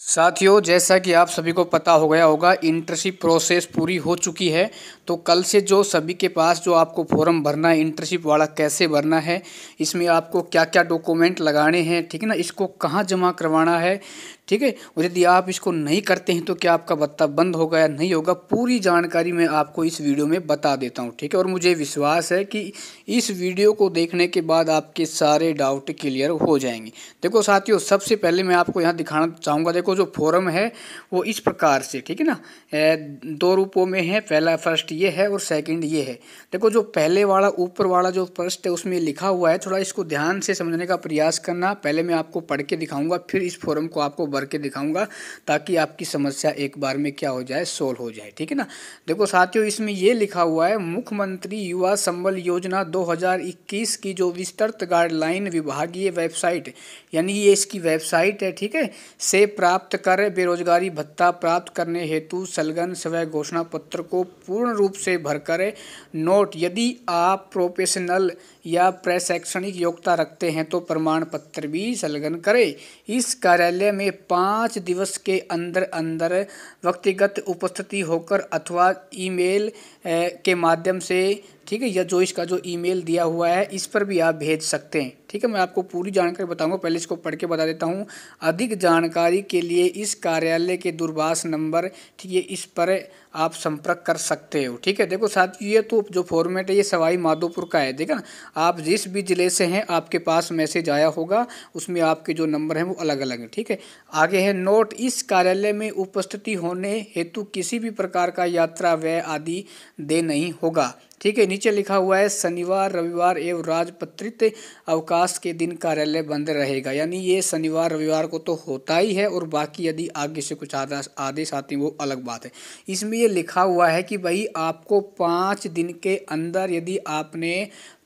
साथियों जैसा कि आप सभी को पता हो गया होगा इंटर्नशिप प्रोसेस पूरी हो चुकी है तो कल से जो सभी के पास जो आपको फॉर्म भरना है इंटर्नशिप वाला कैसे भरना है इसमें आपको क्या क्या डॉक्यूमेंट लगाने हैं ठीक है ना इसको कहाँ जमा करवाना है ठीक है और यदि आप इसको नहीं करते हैं तो क्या आपका बत्ता बंद होगा या नहीं होगा पूरी जानकारी मैं आपको इस वीडियो में बता देता हूँ ठीक है और मुझे विश्वास है कि इस वीडियो को देखने के बाद आपके सारे डाउट क्लियर हो जाएंगे देखो साथियों सबसे पहले मैं आपको यहाँ दिखाना चाहूँगा देखो जो फॉरम है वो इस प्रकार से ठीक है ना दो रूपों में है पहला फर्स्ट ये है और सेकेंड ये है देखो जो पहले वाला ऊपर वाला जो फर्स्ट है उसमें लिखा हुआ है थोड़ा इसको ध्यान से समझने का प्रयास करना पहले मैं आपको पढ़ के दिखाऊँगा फिर इस फॉरम को आपको भर के दिखाऊंगा ताकि आपकी समस्या एक बार में क्या हो जाए सोल्व हो जाए ठीक है ना देखो साथियों इसमें ये लिखा हुआ है मुख्यमंत्री युवा संबल योजना 2021 की जो विस्तृत गाइडलाइन विभागीय वेबसाइट यानी ये इसकी वेबसाइट है ठीक है से प्राप्त कर बेरोजगारी भत्ता प्राप्त करने हेतु सलगन स्वय घोषणा पत्र को पूर्ण रूप से भर कर नोट यदि आप प्रोफेशनल या प्रशैक्षणिक योग्यता रखते हैं तो प्रमाण पत्र भी संलग्न करें इस कार्यालय में पाँच दिवस के अंदर अंदर व्यक्तिगत उपस्थिति होकर अथवा ईमेल के माध्यम से ठीक है या जो इसका जो ईमेल दिया हुआ है इस पर भी आप भेज सकते हैं ठीक है मैं आपको पूरी जानकारी बताऊंगा पहले इसको पढ़ के बता देता हूँ अधिक जानकारी के लिए इस कार्यालय के दूरभाष नंबर ठीक है इस पर आप संपर्क कर सकते हो ठीक है देखो साथ ये तो जो फॉर्मेट है ये सवाई माधोपुर का है ठीक है ना आप जिस भी ज़िले से हैं आपके पास मैसेज आया होगा उसमें आपके जो नंबर हैं वो अलग अलग हैं ठीक है आगे है नोट इस कार्यालय में उपस्थिति होने हेतु किसी भी प्रकार का यात्रा व्यय आदि दे नहीं होगा ठीक है नीचे लिखा हुआ है शनिवार रविवार एवं राजपत्रित अवकाश के दिन कार्यालय बंद रहेगा यानी ये शनिवार रविवार को तो होता ही है और बाकी यदि आगे से कुछ आदेश आदेश आते हैं वो अलग बात है इसमें ये लिखा हुआ है कि भाई आपको पाँच दिन के अंदर यदि आपने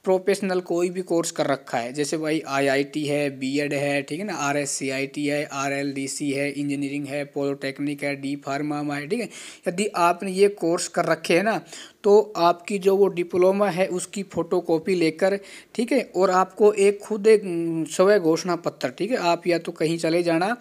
प्रोफेशनल कोई भी कोर्स कर रखा है जैसे भाई आईआईटी है बीएड है ठीक है ना आर एस है आर है इंजीनियरिंग है पॉलिटेक्निक है डी फार्मा है ठीक है यदि आपने ये कोर्स कर रखे हैं ना तो आपकी जो वो डिप्लोमा है उसकी फ़ोटोकॉपी लेकर ठीक है और आपको एक खुद एक स्वय घोषणा पत्र ठीक है आप या तो कहीं चले जाना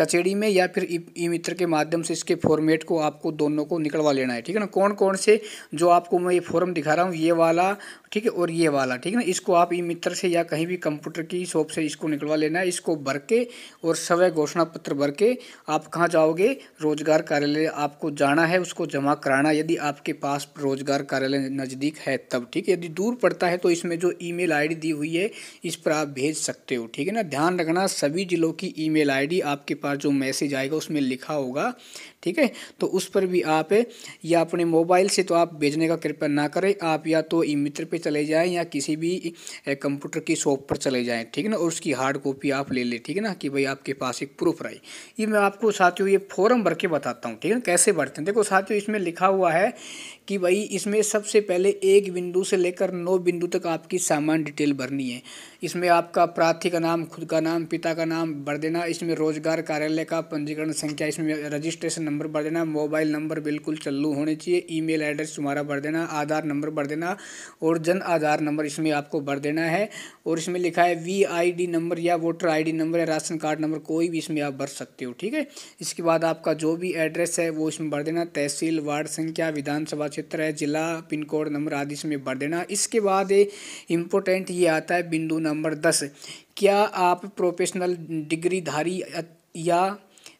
कचेड़ी में या फिर ई मित्र के माध्यम से इसके फॉर्मेट को आपको दोनों को निकलवा लेना है ठीक है ना कौन कौन से जो आपको मैं ये फॉर्म दिखा रहा हूँ ये वाला ठीक है और ये वाला ठीक है ना इसको आप ई मित्र से या कहीं भी कंप्यूटर की शॉप से इसको निकलवा लेना है इसको भर के और स्वय घोषणा पत्र भर के आप कहाँ जाओगे रोजगार कार्यालय आपको जाना है उसको जमा कराना यदि आपके पास रोजगार कार्यालय नज़दीक है तब ठीक है यदि दूर पड़ता है तो इसमें जो ईमेल आईडी दी हुई है इस पर आप भेज सकते हो ठीक है ना ध्यान रखना सभी ज़िलों की ईमेल आईडी आपके पास जो मैसेज आएगा उसमें लिखा होगा ठीक है तो उस पर भी आप या अपने मोबाइल से तो आप भेजने का कृपया ना करें आप या तो ई मित्र पर चले जाएँ या किसी भी कंप्यूटर की शॉप पर चले जाएँ ठीक है ना और उसकी हार्ड कॉपी आप ले लें ठीक है ना कि भाई आपके पास एक प्रूफ रही ये मैं आपको साथियों ये फॉरम भर के बताता हूँ ठीक है कैसे भरते हैं देखो साथियों इसमें लिखा हुआ है कि भाई इसमें सबसे पहले एक बिंदु से लेकर नौ बिंदु तक आपकी सामान डिटेल भरनी है इसमें आपका प्रार्थी का नाम खुद का नाम पिता का नाम भर देना इसमें रोजगार कार्यालय का पंजीकरण संख्या इसमें रजिस्ट्रेशन नंबर भर देना मोबाइल नंबर बिल्कुल चल्लू होने चाहिए ईमेल एड्रेस तुम्हारा भर देना आधार नंबर भर देना और जन आधार नंबर इसमें आपको भर देना है और इसमें लिखा है वी आई डी नंबर या वोटर आई डी नंबर या राशन कार्ड नंबर कोई भी इसमें आप भर सकते हो ठीक है इसके बाद आपका जो भी एड्रेस है वो इसमें भर देना तहसील वार्ड संख्या विधानसभा क्षेत्र है जिला पिन कोड नंबर आदि इसमें भर देना इसके बाद इम्पोर्टेंट ये आता है बिंदु नंबर दस क्या आप प्रोफेशनल डिग्रीधारी या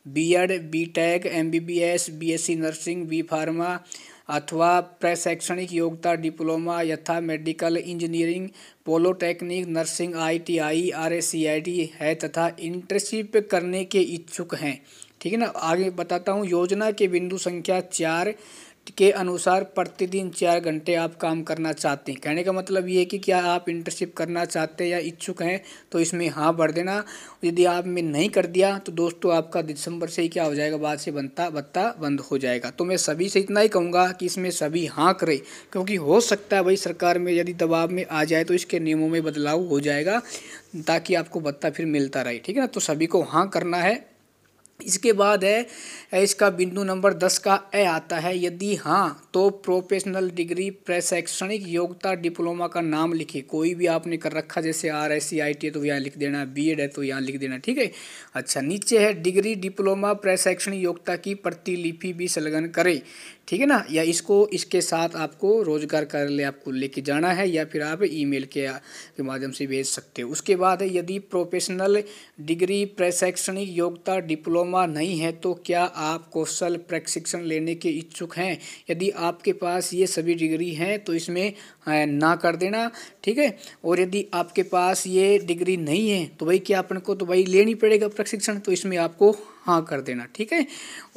B Ed B Tech M B B S B S C nursing B pharma अथवा प्रशैक्षणिक योग्यता डिप्लोमा यथा medical engineering polytechnic nursing ITI RSCIT है तथा इंटर्नशिप करने के इच्छुक हैं ठीक है ना आगे बताता हूँ योजना के बिंदु संख्या चार के अनुसार प्रतिदिन चार घंटे आप काम करना चाहते हैं कहने का मतलब ये है कि क्या आप इंटर्नशिप करना चाहते हैं या इच्छुक हैं तो इसमें हाँ भर देना यदि आप में नहीं कर दिया तो दोस्तों आपका दिसंबर से ही क्या हो जाएगा बाद से बनता बत्ता बंद हो जाएगा तो मैं सभी से इतना ही कहूँगा कि इसमें सभी हाँ करें क्योंकि हो सकता है भाई सरकार में यदि दबाव में आ जाए तो इसके नियमों में बदलाव हो जाएगा ताकि आपको बत्ता फिर मिलता रहे ठीक है ना तो सभी को हाँ करना है इसके बाद है इसका बिंदु नंबर दस का ए आता है यदि हाँ तो प्रोफेशनल डिग्री प्रशैक्षणिक योग्यता डिप्लोमा का नाम लिखे कोई भी आपने कर रखा जैसे R S C I T है तो यहाँ लिख देना बी एड है तो यहाँ लिख देना ठीक है अच्छा नीचे है डिग्री डिप्लोमा प्रशैक्षणिक योग्यता की प्रतिलिपि भी संलग्न करें ठीक है ना या इसको इसके साथ आपको रोजगार ले आपको लेके जाना है या फिर आप ईमेल के, के माध्यम से भेज सकते हो उसके बाद है यदि प्रोफेशनल डिग्री प्रशैक्षणिक योग्यता डिप्लोमा डिप्लोमा नहीं है तो क्या आप कौशल प्रशिक्षण लेने के इच्छुक हैं यदि आपके पास ये सभी डिग्री हैं तो इसमें ना कर देना ठीक है और यदि आपके पास ये डिग्री नहीं है तो भाई क्या अपन को तो भाई लेनी पड़ेगा प्रशिक्षण तो इसमें आपको हाँ कर देना ठीक है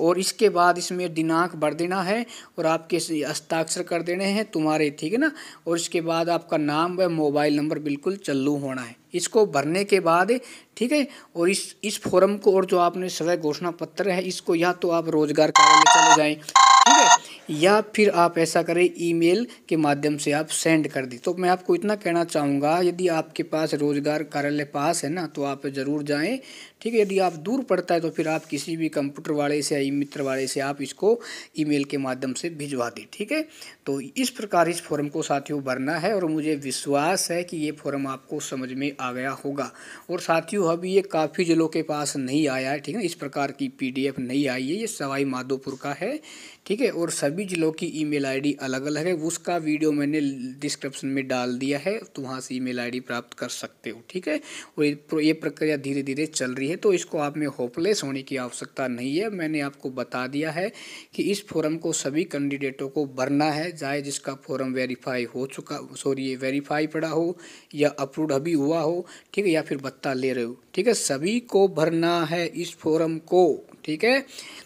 और इसके बाद इसमें दिनांक भर देना है और आपके हस्ताक्षर कर देने हैं तुम्हारे ठीक है ना और इसके बाद आपका नाम व मोबाइल नंबर बिल्कुल चल्लू होना है इसको भरने के बाद ठीक है और इस इस फॉर्म को और जो आपने सवै घोषणा पत्र है इसको या तो आप रोजगार कार्यालय चले जाएँ ठीक है या फिर आप ऐसा करें ईमेल के माध्यम से आप सेंड कर दी तो मैं आपको इतना कहना चाहूँगा यदि आपके पास रोज़गार कार्यालय पास है ना तो आप ज़रूर जाएं ठीक है यदि आप दूर पड़ता है तो फिर आप किसी भी कंप्यूटर वाले से या मित्र वाले से आप इसको ईमेल के माध्यम से भिजवा दें ठीक है तो इस प्रकार इस फॉर्म को साथियों भरना है और मुझे विश्वास है कि ये फॉर्म आपको समझ में आ गया होगा और साथियों अभी ये काफ़ी ज़िलों के पास नहीं आया है ठीक है इस प्रकार की पी नहीं आई है ये सवाई माधोपुर का है ठीक ठीक है और सभी ज़िलों की ईमेल आईडी अलग अलग है उसका वीडियो मैंने डिस्क्रिप्शन में डाल दिया है तो वहाँ से ईमेल आईडी प्राप्त कर सकते हो ठीक है और ये प्रक्रिया धीरे धीरे चल रही है तो इसको आप में होपलेस होने की आवश्यकता नहीं है मैंने आपको बता दिया है कि इस फॉर्म को सभी कैंडिडेटों को भरना है चाहे जिसका फॉर्म वेरीफाई हो चुका सॉरी वेरीफाई पड़ा हो या अप्रूव अभी हुआ हो ठीक है या फिर भत्ता ले रहे हो ठीक है सभी को भरना है इस फॉर्म को ठीक है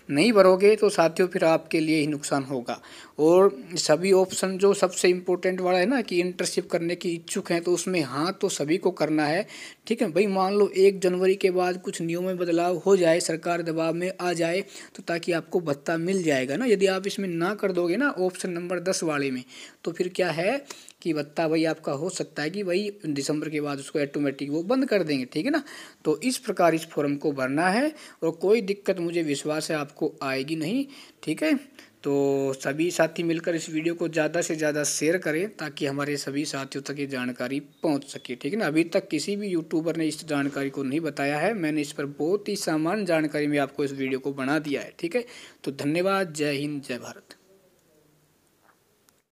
नहीं भरोगे तो साथियों फिर आपके लिए ही नुकसान होगा और सभी ऑप्शन जो सबसे इम्पोर्टेंट वाला है ना कि इंटर्नशिप करने की इच्छुक हैं तो उसमें हाँ तो सभी को करना है ठीक है भाई मान लो एक जनवरी के बाद कुछ नियमों में बदलाव हो जाए सरकार दबाव में आ जाए तो ताकि आपको भत्ता मिल जाएगा ना यदि आप इसमें ना कर दोगे ना ऑप्शन नंबर दस वाले में तो फिर क्या है कि भत्ता भाई आपका हो सकता है कि भाई दिसंबर के बाद उसको ऑटोमेटिक वो बंद कर देंगे ठीक है ना तो इस प्रकार इस फॉर्म को भरना है और कोई दिक्कत मुझे विश्वास है आपको आएगी नहीं ठीक है तो सभी साथी मिलकर इस वीडियो को ज़्यादा से ज़्यादा शेयर करें ताकि हमारे सभी साथियों तक ये जानकारी पहुंच सके ठीक है ना अभी तक किसी भी यूट्यूबर ने इस जानकारी को नहीं बताया है मैंने इस पर बहुत ही सामान्य जानकारी में आपको इस वीडियो को बना दिया है ठीक है तो धन्यवाद जय हिंद जय भारत